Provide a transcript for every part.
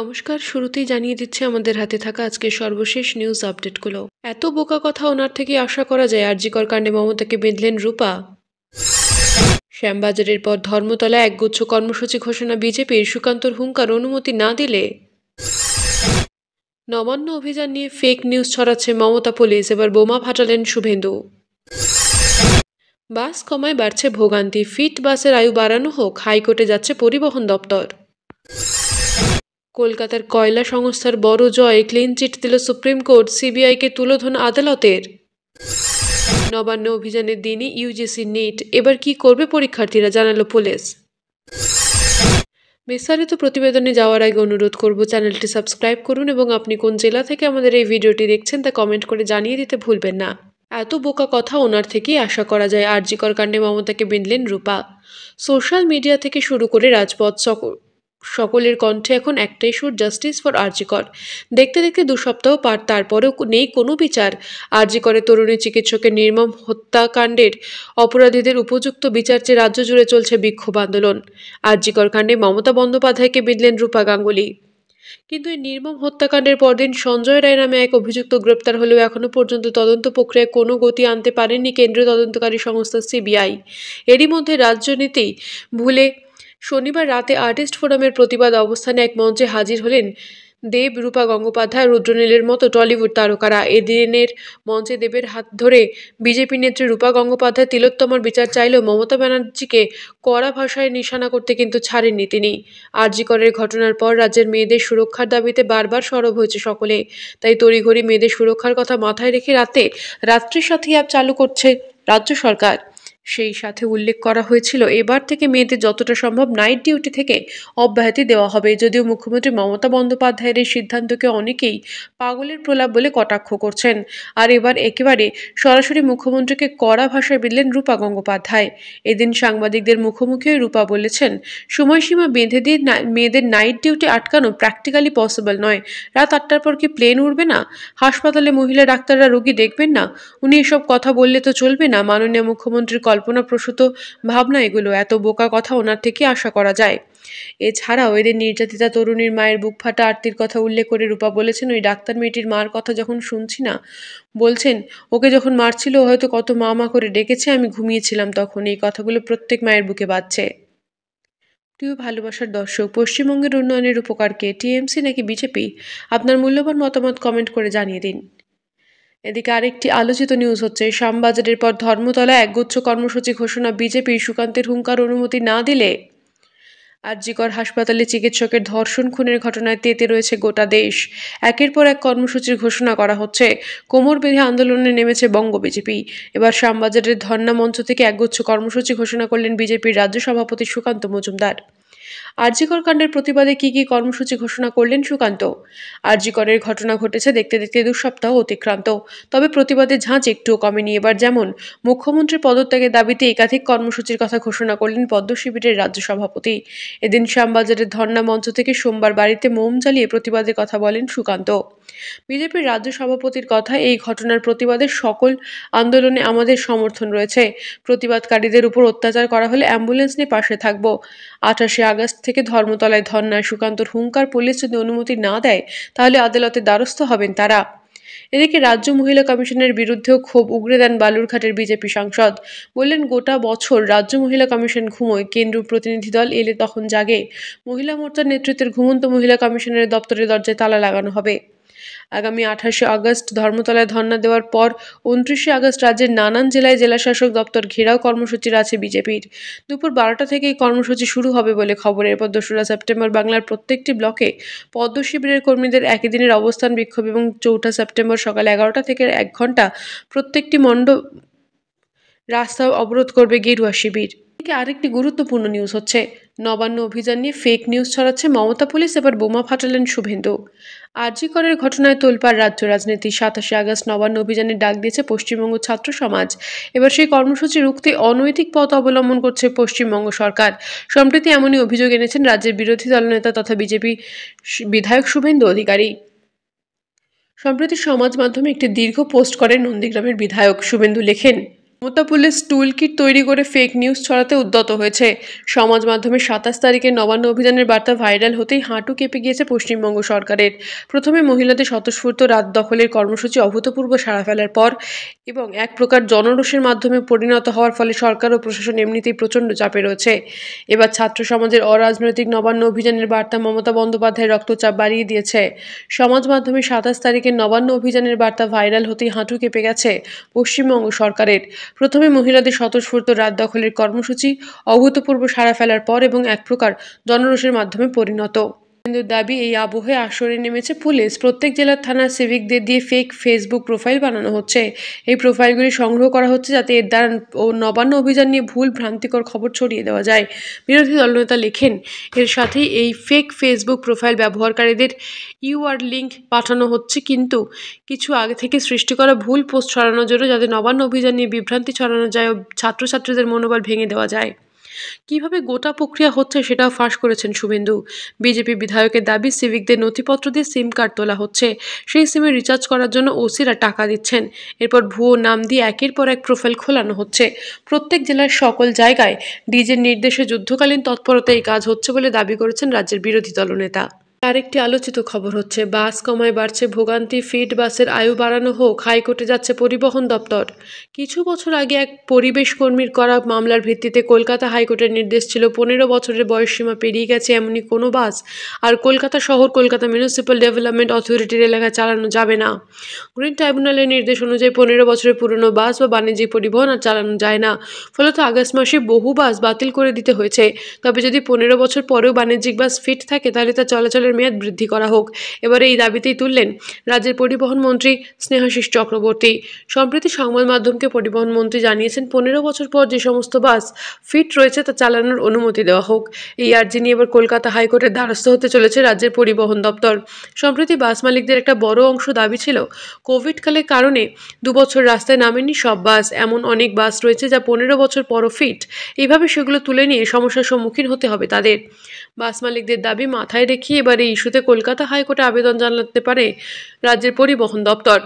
নমস্কার শুরুতেই জানিয়ে দিচ্ছে আমাদের হাতে থাকা আজকে সর্বশেষ নিউজ আপডেটগুলো এত বোকা কথা ওনার থেকে আশা করা যায় আরজিকর কাণ্ডে মমতাকে বেঁধলেন রূপা শ্যামবাজারের পর ধর্মতলা একগুচ্ছ কর্মসূচি ঘোষণা বিজেপির সুকান্তর হুঙ্কার অনুমতি না দিলে নবান্ন অভিযান নিয়ে ফেক নিউজ ছড়াচ্ছে মমতা পুলিশ এবার বোমা ফাটালেন শুভেন্দু বাস কমায় বাড়ছে ভোগান্তি ফিট বাসের আয়ু বাড়ানো হোক হাইকোর্টে যাচ্ছে পরিবহন দপ্তর কলকাতার কয়লা সংস্থার বড় জয় চিট দিল সুপ্রিম কোর্ট সিবিআইকে তুলোধন আদালতের নবান্ন অভিযানের দিনই ইউজিসি নিট এবার কি করবে পরীক্ষার্থীরা জানালো পুলিশ বিস্তারিত প্রতিবেদনে যাওয়ার আগে অনুরোধ করব চ্যানেলটি সাবস্ক্রাইব করুন এবং আপনি কোন জেলা থেকে আমাদের এই ভিডিওটি দেখছেন তা কমেন্ট করে জানিয়ে দিতে ভুলবেন না এত বোকা কথা ওনার থেকেই আশা করা যায় আরজিকর কাণ্ডে মমতাকে বিনলেন রূপা সোশ্যাল মিডিয়া থেকে শুরু করে রাজপথ সকলের কণ্ঠে এখন একটাই সুর জাস্টিস ফর আরজিকর দেখতে দেখতে দু সপ্তাহ পার তারপরেও নেই কোনো বিচার আরজিকরের তরুণী চিকিৎসকের নির্মম হত্যাকাণ্ডের অপরাধীদের উপযুক্ত বিচার চেয়ে রাজ্য জুড়ে চলছে বিক্ষোভ আন্দোলন আরজিকর কাণ্ডে মমতা বন্দ্যোপাধ্যায়কে বিঁধলেন রূপা গাঙ্গুলি কিন্তু এই নির্মম হত্যাকাণ্ডের পরদিন সঞ্জয় রায় নামে এক অভিযুক্ত গ্রেপ্তার হলেও এখনও পর্যন্ত তদন্ত প্রক্রিয়ায় কোনো গতি আনতে পারেনি কেন্দ্রীয় তদন্তকারী সংস্থা সিবিআই এরই মধ্যে রাজনীতি ভুলে শনিবার রাতে আর্টিস্ট ফোরামের প্রতিবাদ অবস্থানে এক মঞ্চে হাজির হলেন দেব রূপা গঙ্গোপাধ্যায় রুদ্রনীলের মতো টলিউড তারকারা এদিনের মঞ্চে দেবের হাত ধরে বিজেপি নেত্রী রূপা গঙ্গোপাধ্যায় তিলোত্তমার বিচার চাইলেও মমতা ব্যানার্জিকে কড়া ভাষায় নিশানা করতে কিন্তু ছাড়েননি তিনি আরজিকরের ঘটনার পর রাজ্যের মেয়েদের সুরক্ষার দাবিতে বারবার সরব হয়েছে সকলে তাই তড়িঘড়ি মেয়েদের সুরক্ষার কথা মাথায় রেখে রাতে রাত্রির সাথী অ্যাপ চালু করছে রাজ্য সরকার সেই সাথে উল্লেখ করা হয়েছিল এবার থেকে মেয়েদের যতটা সম্ভব নাইট ডিউটি থেকে অব্যাহতি দেওয়া হবে যদিও মুখ্যমন্ত্রী মমতা বন্দ্যোপাধ্যায়ের এই সিদ্ধান্তকে অনেকেই পাগলের প্রলাপ বলে কটাক্ষ করছেন আর এবার একেবারে সরাসরি মুখ্যমন্ত্রীকে কড়া ভাষায় বিললেন রূপা গঙ্গোপাধ্যায় এদিন সাংবাদিকদের মুখোমুখি রূপা বলেছেন সময়সীমা বেঁধে দিয়ে মেয়েদের নাইট ডিউটি আটকানো প্র্যাকটিক্যালি পসিবল নয় রাত আটটার পর কি প্লেন উঠবে না হাসপাতালে মহিলা ডাক্তাররা রোগী দেখবেন না উনি এসব কথা বললে তো চলবে না মাননীয় মুখ্যমন্ত্রীর কল্পনাপ্রসূত ভাবনা এগুলো এত বোকা কথা ওনার থেকে আশা করা যায় এছাড়াও এদের নির্যাতিতা তরুণীর মায়ের বুক ফাটা আরতির কথা উল্লেখ করে রূপা বলেছেন ওই ডাক্তার মেয়েটির মার কথা যখন শুনছি না বলছেন ওকে যখন মারছিল হয়তো কত মা মা করে ডেকেছে আমি ঘুমিয়েছিলাম তখন এই কথাগুলো প্রত্যেক মায়ের বুকে বাজছে প্রিয় ভালোবাসার দর্শক পশ্চিমবঙ্গের উন্নয়নের উপকারকে টিএমসি নাকি বিজেপি আপনার মূল্যবান মতামত কমেন্ট করে জানিয়ে দিন এদিকে আরেকটি আলোচিত নিউজ হচ্ছে শ্যামবাজারের পর ধর্মতলা একগুচ্ছ কর্মসূচি ঘোষণা বিজেপি সুকান্তের হুঙ্কার অনুমতি না দিলে আরজিকর হাসপাতালে চিকিৎসকের ধর্ষণ খুনের ঘটনায় তেতে রয়েছে গোটা দেশ একের পর এক কর্মসূচির ঘোষণা করা হচ্ছে কোমর বেঁধে আন্দোলনে নেমেছে বঙ্গ বিজেপি এবার শ্যামবাজারের ধর্ণা মঞ্চ থেকে একগুচ্ছ কর্মসূচি ঘোষণা করলেন বিজেপির রাজ্য সভাপতি সুকান্ত মজুমদার আরজিকর কাণ্ডের প্রতিবাদে কি কি কর্মসূচি ঘোষণা করলেন সুকান্ত আরজিকরের ঘটনা ঘটেছে দেখতে দেখতে দু সপ্তাহ অতিক্রান্ত তবে প্রতিবাদে ঝাঁচ একটুও কমেনি এবার যেমন মুখ্যমন্ত্রী পদত্যাগের দাবিতে একাধিক কর্মসূচির কথা ঘোষণা করলেন পদ্ম শিবিরের রাজ্য সভাপতি এদিন শ্যামবাজারের ধর্না মঞ্চ থেকে সোমবার বাড়িতে মোম জ্বালিয়ে প্রতিবাদের কথা বলেন সুকান্ত বিজেপির রাজ্য সভাপতির কথা এই ঘটনার প্রতিবাদে সকল আন্দোলনে আমাদের সমর্থন রয়েছে প্রতিবাদকারীদের উপর অত্যাচার করা হলে অ্যাম্বুলেন্স নিয়ে পাশে থাকব আঠাশে আগস্ট থেকে ধর্মতলায় ধর্নায় সুকান্তর হুঙ্কার পুলিশ যদি অনুমতি না দেয় তাহলে আদালতে দ্বারস্থ হবেন তারা এদিকে রাজ্য মহিলা কমিশনের বিরুদ্ধেও ক্ষোভ উগরে দেন বালুরঘাটের বিজেপি সাংসদ বললেন গোটা বছর রাজ্য মহিলা কমিশন ঘুমোয় কেন্দ্র প্রতিনিধি দল এলে তখন জাগে মহিলা মোর্চার নেতৃত্বের ঘুমন্ত মহিলা কমিশনের দপ্তরের দরজায় তালা লাগানো হবে আগামী আঠাশে আগস্ট ধর্মতলায় ধর্না দেওয়ার পর উনত্রিশে আগস্ট রাজ্যের নানান জেলায় জেলাশাসক দপ্তর ঘেরাও কর্মসূচির আছে বিজেপির দুপুর বারোটা থেকে এই কর্মসূচি শুরু হবে বলে খবর এরপর দোসরা সেপ্টেম্বর বাংলার প্রত্যেকটি ব্লকে পদ্ম শিবিরের কর্মীদের একই দিনের অবস্থান বিক্ষোভ এবং চৌঠা সেপ্টেম্বর সকাল এগারোটা থেকে এক ঘন্টা প্রত্যেকটি মণ্ডপ রাস্তা অবরোধ করবে গেরুয়া শিবির আরেকটি গুরুত্বপূর্ণ নিউজ হচ্ছে নবান্ন অভিযান নিয়ে ফেক নিউজ ছড়াচ্ছে মমতা পুলিশ এবার বোমা ফাটালেন শুভেন্দু করের ঘটনায় তোলপাড় রাজ্য রাজনীতি সাতাশে আগস্ট নবান্ন অভিযানে ডাক দিয়েছে পশ্চিমবঙ্গ ছাত্র সমাজ এবার সেই কর্মসূচি রুখতে অনৈতিক পথ অবলম্বন করছে পশ্চিমবঙ্গ সরকার সম্প্রতি এমনই অভিযোগ এনেছেন রাজ্যের বিরোধী দলনেতা তথা বিজেপি বিধায়ক শুভেন্দু অধিকারী সম্প্রতি সমাজ মাধ্যমে একটি দীর্ঘ পোস্ট করেন নন্দীগ্রামের বিধায়ক শুভেন্দু লেখেন মমতা পুলিশ টুলকিট তৈরি করে ফেক নিউজ ছড়াতে উদ্যত হয়েছে সমাজ মাধ্যমে সাতাশ তারিখে নবান্ন অভিযানের বার্তা ভাইরাল হতেই হাঁটু কেঁপে গিয়েছে পশ্চিমবঙ্গ সরকারের প্রথমে মহিলাদের স্বতঃস্ফূর্ত রাত দখলের কর্মসূচি অভূতপূর্ব সাড়া ফেলার পর এবং এক প্রকার জনরোষের মাধ্যমে পরিণত হওয়ার ফলে সরকার ও প্রশাসন এমনিতেই প্রচণ্ড চাপে রয়েছে এবার ছাত্র সমাজের অরাজনৈতিক নবান্ন অভিযানের বার্তা মমতা বন্দ্যোপাধ্যায় রক্তচাপ বাড়িয়ে দিয়েছে সমাজ মাধ্যমে সাতাশ তারিখে নবান্ন অভিযানের বার্তা ভাইরাল হতেই হাঁটু কেঁপে গেছে পশ্চিমবঙ্গ সরকারের প্রথমে মহিলাদের স্বতঃস্ফূর্ত রাত দখলের কর্মসূচি অভূতপূর্ব সাড়া ফেলার পর এবং এক প্রকার জনরোষের মাধ্যমে পরিণত কিন্তু দাবি এই আবহে আসরে নেমেছে পুলিশ প্রত্যেক জেলার থানার সিভিকদের দিয়ে ফেক ফেসবুক প্রোফাইল বানানো হচ্ছে এই প্রোফাইলগুলি সংগ্রহ করা হচ্ছে যাতে এর দ্বারা ও নবান্ন অভিযান নিয়ে ভুল ভ্রান্তিকর খবর ছড়িয়ে দেওয়া যায় বিরোধী দলনেতা লেখেন এর সাথেই এই ফেক ফেসবুক প্রোফাইল ব্যবহারকারীদের ইউআর লিঙ্ক পাঠানো হচ্ছে কিন্তু কিছু আগে থেকে সৃষ্টি করা ভুল পোস্ট ছড়ানোর জন্য যাতে নবান্ন অভিযান নিয়ে বিভ্রান্তি ছড়ানো যায় ও ছাত্রছাত্রীদের মনোবল ভেঙে দেওয়া যায় কিভাবে গোটা প্রক্রিয়া হচ্ছে সেটাও ফাঁস করেছেন শুভেন্দু বিজেপি বিধায়কের দাবি সিভিকদের নথিপত্র দিয়ে সিম কার্ড তোলা হচ্ছে সেই সিমে রিচার্জ করার জন্য ওসিরা টাকা দিচ্ছেন এরপর ভুয়ো নাম দিয়ে একের পর এক প্রোফাইল খোলানো হচ্ছে প্রত্যেক জেলার সকল জায়গায় ডিজের নির্দেশে যুদ্ধকালীন তৎপরতা এই কাজ হচ্ছে বলে দাবি করেছেন রাজ্যের বিরোধী দলনেতা আরেকটি আলোচিত খবর হচ্ছে বাস কমায় বাড়ছে ভোগান্তি ফিড বাসের আয়ু বাড়ানো হোক হাইকোর্টে যাচ্ছে পরিবহন দপ্তর কিছু বছর আগে এক পরিবেশ কর্মীর করা মামলার ভিত্তিতে কলকাতা হাইকোর্টের নির্দেশ ছিল পনেরো বছরের বয়সসীমা পেরিয়ে গেছে এমনই কোনো বাস আর কলকাতা শহর কলকাতা মিউনিসিপ্যাল ডেভেলপমেন্ট অথরিটির এলাকায় চালানো যাবে না গ্রিন ট্রাইব্যুনালের নির্দেশ অনুযায়ী পনেরো বছরের পুরনো বাস বা বাণিজ্যিক পরিবহন আর চালানো যায় না ফলত আগস্ট মাসে বহু বাস বাতিল করে দিতে হয়েছে তবে যদি পনেরো বছর পরেও বাণিজ্যিক বাস ফিট থাকে তাহলে তা চলাচলের মেয়াদ বৃদ্ধি করা হোক এবারে এই দাবিতেই তুললেন রাজ্যের পরিবহন মন্ত্রী স্নেহাশিস চক্রবর্তী সম্প্রতি সংবাদ মাধ্যমকে পরিবহন মন্ত্রী জানিয়েছেন পনেরো বছর পর যে সমস্ত বাস ফিট রয়েছে তা চালানোর অনুমতি দেওয়া হোক এই আর্জি নিয়ে এবার কলকাতা হাইকোর্টের দ্বারস্থ হতে চলেছে রাজ্যের পরিবহন দপ্তর সম্প্রতি বাস মালিকদের একটা বড় অংশ দাবি ছিল কোভিডকালের কারণে দুবছর রাস্তায় নামেনি সব বাস এমন অনেক বাস রয়েছে যা পনেরো বছর পরও ফিট এইভাবে সেগুলো তুলে নিয়ে সমস্যার সম্মুখীন হতে হবে তাদের বাস মালিকদের দাবি মাথায় রেখে এবার এই ইস্যুতে কলকাতা হাইকোর্টে আবেদন জানাতে পারে রাজ্যের পরিবহন দপ্তর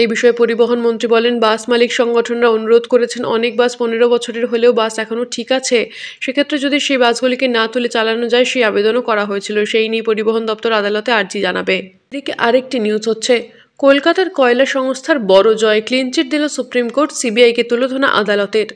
এই বিষয়ে পরিবহন মন্ত্রী বলেন বাস মালিক সংগঠনরা অনুরোধ করেছেন অনেক বাস পনেরো বছরের হলেও বাস এখনও ঠিক আছে সেক্ষেত্রে যদি সেই বাসগুলিকে না তুলে চালানো যায় সেই আবেদনও করা হয়েছিল সেই নিয়ে পরিবহন দপ্তর আদালতে আর্জি জানাবে এদিকে আরেকটি নিউজ হচ্ছে কলকাতার কয়লা সংস্থার বড় জয় ক্লিনচিট দিল সুপ্রিম কোর্ট সিবিআইকে তুলে আদালতের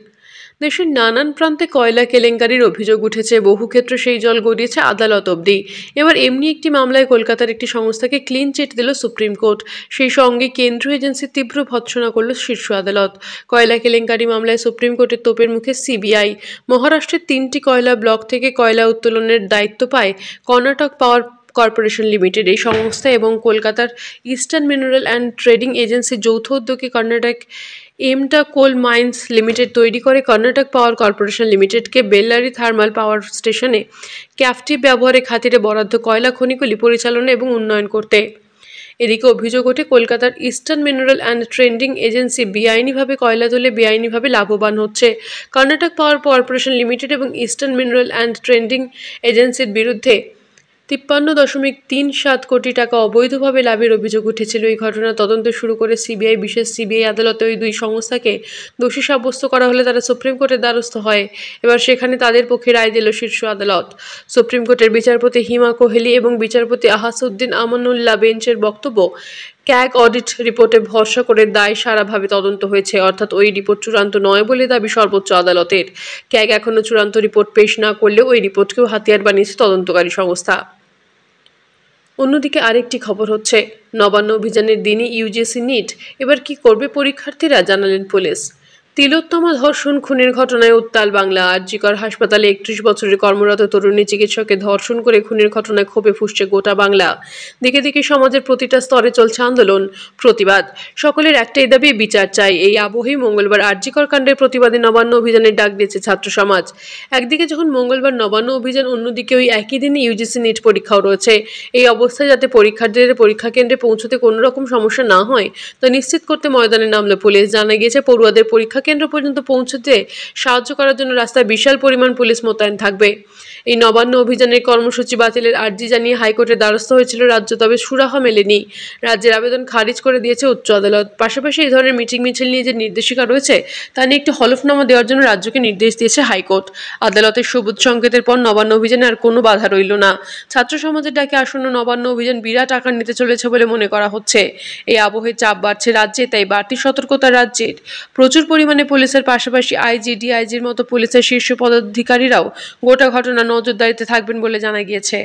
দেশের নানান প্রান্তে কয়লা কেলেঙ্কারির অভিযোগ উঠেছে বহু ক্ষেত্রে সেই জল গড়িয়েছে আদালত অবধি এবার এমনি একটি মামলায় কলকাতার একটি সংস্থাকে ক্লিন চিট দিল সুপ্রিম কোর্ট সেই সঙ্গে কেন্দ্রীয় এজেন্সি তীব্র ভৎসনা করল শীর্ষ আদালত কয়লা কেলেঙ্কারি মামলায় সুপ্রিম কোর্টের তোপের মুখে সিবিআই মহারাষ্ট্রের তিনটি কয়লা ব্লক থেকে কয়লা উত্তোলনের দায়িত্ব পায় কর্ণাটক পাওয়ার কর্পোরেশন লিমিটেড এই সংস্থা এবং কলকাতার Eastern Mineral and Trading Agency যৌথ উদ্যোগে কর্ণাটক এমটা কোল মাইন্স লিমিটেড তৈরি করে কর্ণাটক পাওয়ার কর্পোরেশন লিমিটেডকে বেল্লারি থার্মাল পাওয়ার স্টেশনে ক্যাফটি ব্যবহারের খাতিরে বরাদ্দ কয়লা খনিগুলি পরিচালনা এবং উন্নয়ন করতে এদিকে অভিযোগ ওঠে কলকাতার Eastern Mineral and trending agency বেআইনিভাবে কয়লা তুলে বেআইনিভাবে লাভবান হচ্ছে কর্ণাটক পাওয়ার কর্পোরেশন লিমিটেড এবং ইস্টার্ন মিনারেল অ্যান্ড ট্রেন্ডিং এজেন্সির বিরুদ্ধে তিপ্পান্ন দশমিক তিন সাত কোটি টাকা অবৈধভাবে লাভের অভিযোগ উঠেছিল এই ঘটনা তদন্ত শুরু করে সিবিআই বিশেষ সিবিআই আদালতে ওই দুই সংস্থাকে দোষী সাব্যস্ত করা হলে তারা সুপ্রিম কোর্টের দ্বারস্থ হয় এবার সেখানে তাদের পক্ষে রায় দিল শীর্ষ আদালত সুপ্রিম কোর্টের বিচারপতি হিমা কোহলি এবং বিচারপতি আহাসউদ্দিন আমানুল্লাহ বেঞ্চের বক্তব্য ক্যাগ অডিট রিপোর্টে ভরসা করে দায় সারাভাবে তদন্ত হয়েছে অর্থাৎ ওই রিপোর্ট চূড়ান্ত নয় বলে দাবি সর্বোচ্চ আদালতের ক্যাগ এখনও চূড়ান্ত রিপোর্ট পেশ না করলে ওই রিপোর্টকেও হাতিয়ার বানিয়েছে তদন্তকারী সংস্থা অন্যদিকে আরেকটি খবর হচ্ছে নবান্ন অভিযানের দিনই ইউজিসি নিট এবার কি করবে পরীক্ষার্থীরা জানালেন পুলিশ তিলোত্তমা ধর্ষণ খুনের ঘটনায় উত্তাল বাংলা আরজিকর হাসপাতালে একত্রিশ বছরের কর্মরত তরুণী চিকিৎসককে ধর্ষণ করে খুনের ঘটনায় ক্ষোভে ফুসছে গোটা বাংলা দিকে দিকে সমাজের প্রতিটা স্তরে চলছে আন্দোলন প্রতিবাদ সকলের একটাই দাবি বিচার চাই এই আবহে মঙ্গলবার আরজিকর কাণ্ডের প্রতিবাদে নবান্ন অভিযানের ডাক দিয়েছে ছাত্র সমাজ একদিকে যখন মঙ্গলবার নবান্ন অভিযান অন্যদিকে ওই একই দিনে ইউজিসি নিট পরীক্ষাও রয়েছে এই অবস্থায় যাতে পরীক্ষার্থীদের পরীক্ষা কেন্দ্রে পৌঁছতে কোনো রকম সমস্যা না হয় তা নিশ্চিত করতে ময়দানে নামলো পুলিশ জানা গিয়েছে পড়ুয়াদের পরীক্ষা কেন্দ্র পর্যন্ত পৌঁছতে সাহায্য করার জন্য রাস্তায় বিশাল পরিমাণ পুলিশ মোতায়েন থাকবে এই নবান্ন অভিযানের কর্মসূচি বাতিলের আর্জি জানিয়ে হাইকোর্টের দ্বারস্থ হয়েছিল রাজ্য তবে সুরাহা মেলেনি রাজ্যের আবেদন খারিজ করে দিয়েছে উচ্চ আদালত পাশাপাশি এই ধরনের মিটিং মিছিল নিয়ে যে নির্দেশিকা রয়েছে তা নিয়ে একটি হলফনামা দেওয়ার জন্য রাজ্যকে নির্দেশ দিয়েছে হাইকোর্ট আদালতের সবুজ সংকেতের পর নবান্ন অভিযানে আর কোনো বাধা রইল না ছাত্র সমাজের ডাকে আসন্ন নবান্ন অভিযান বিরাট আকার নিতে চলেছে বলে মনে করা হচ্ছে এই আবহে চাপ বাড়ছে রাজ্যে তাই বাড়তি সতর্কতা রাজ্যের প্রচুর পরিমাণে বর্তমানে পুলিশের পাশাপাশি আইজি ডিআইজির মতো পুলিশের শীর্ষ পদাধিকারীরাও গোটা ঘটনা নজরদারিতে থাকবেন বলে জানা গিয়েছে